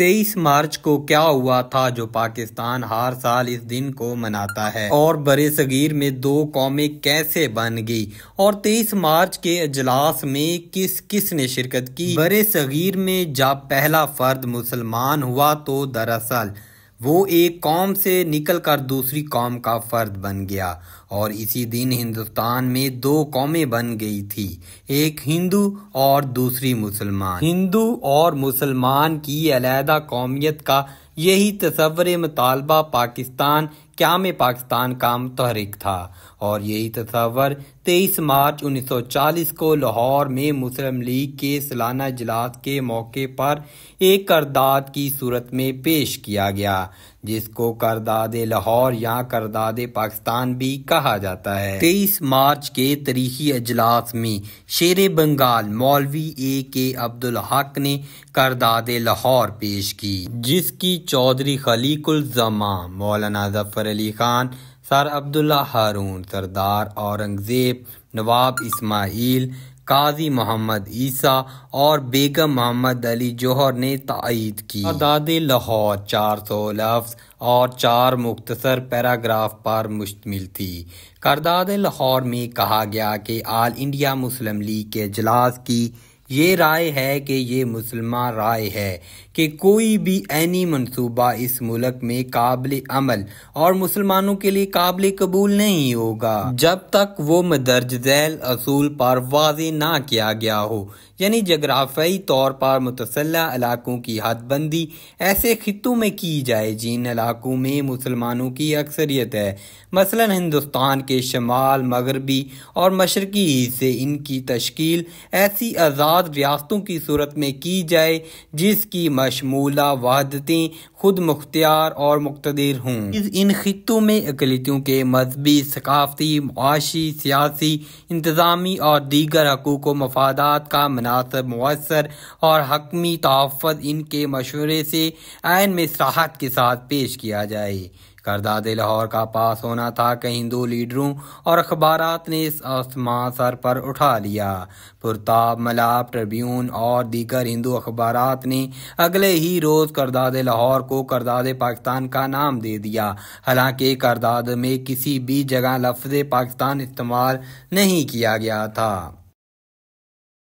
तेईस मार्च को क्या हुआ था जो पाकिस्तान हर साल इस दिन को मनाता है और बरे सगीर में दो कौमें कैसे बन गई और तेईस मार्च के अजलास में किस किस ने शिरकत की बरे सगीर में जब पहला फर्द मुसलमान हुआ तो दरअसल वो एक कौम से निकलकर दूसरी कौम का फ़र्द बन गया और इसी दिन हिंदुस्तान में दो कौमें बन गई थी एक हिंदू और दूसरी मुसलमान हिंदू और मुसलमान की अलहदा कौमियत का यही तस्वर मतालबा पाकिस्तान क्या में पाकिस्तान का मतहरिक था और यही तस्वर तेईस मार्च 1940 को लाहौर में मुस्लिम लीग के सालाना इजलास के मौके पर एक करदाद की सूरत में पेश किया गया जिसको करदाद लाहौर या करदाद पाकिस्तान भी कहा जाता है तेईस मार्च के तारीखी अजलास में शेर बंगाल मौलवी ए के अब्दुल हक ने करदाद लाहौर पेश की जिसकी चौधरी खलीकुल जमा मौलाना जफर अली खान सर अब्दुल्ला हारून सरदार औरंगज़ेब नवाब इस्माइल काजी मोहम्मद ईसा और बेगम मोहम्मद अली जौहर ने तइद की आदाद लाहौर चार सौ लफ्ज़ और चार मुख्तर पैराग्राफ पर मुश्तमिल थी करदाद लाहौर में कहा गया कि आल इंडिया मुस्लिम लीग के अजलास की ये राय है कि ये मुसलमान राय है कि कोई भी ऐनी मनसूबा इस मुल्क में काबिल अमल और मुसलमानों के लिए काबिल कबूल नहीं होगा जब तक वो मदरज झैल असूल पर वाज ना किया गया हो यानी जगराफी तौर पर मुतसला इलाकों की हदबंदी ऐसे खितों में की जाए जिन इलाकों में मुसलमानों की अक्सरियत है मसलन हिंदुस्तान के शमाल मगरबी और मशरकी हिस्से इनकी तश्कील ऐसी आज़ाद बाद रियासतों की सूरत में की जाए जिसकी मशमूला वहादतें खुद मुख्तियार और मुख्तर हों इन खितों में अकलीतियों के मजहबी सकाफती मुआशी सियासी इंतज़ामी और दीगर हकूक व मफादात का मुनासब मवसर और हकमी तहफ़ इनके मशवरे से आयन में सराहत के साथ पेश किया जाए करदाद लाहौर का पास होना था कि हिंदू लीडरों और अखबार ने इस आसमां सर पर उठा लिया पुरताब मलाब ट्रिब्यून और दीगर हिंदू अखबार ने अगले ही रोज करदाद लाहौर को करदाद पाकिस्तान का नाम दे दिया हालांकि करदाद में किसी भी जगह लफ्ज पाकिस्तान इस्तेमाल नहीं किया गया था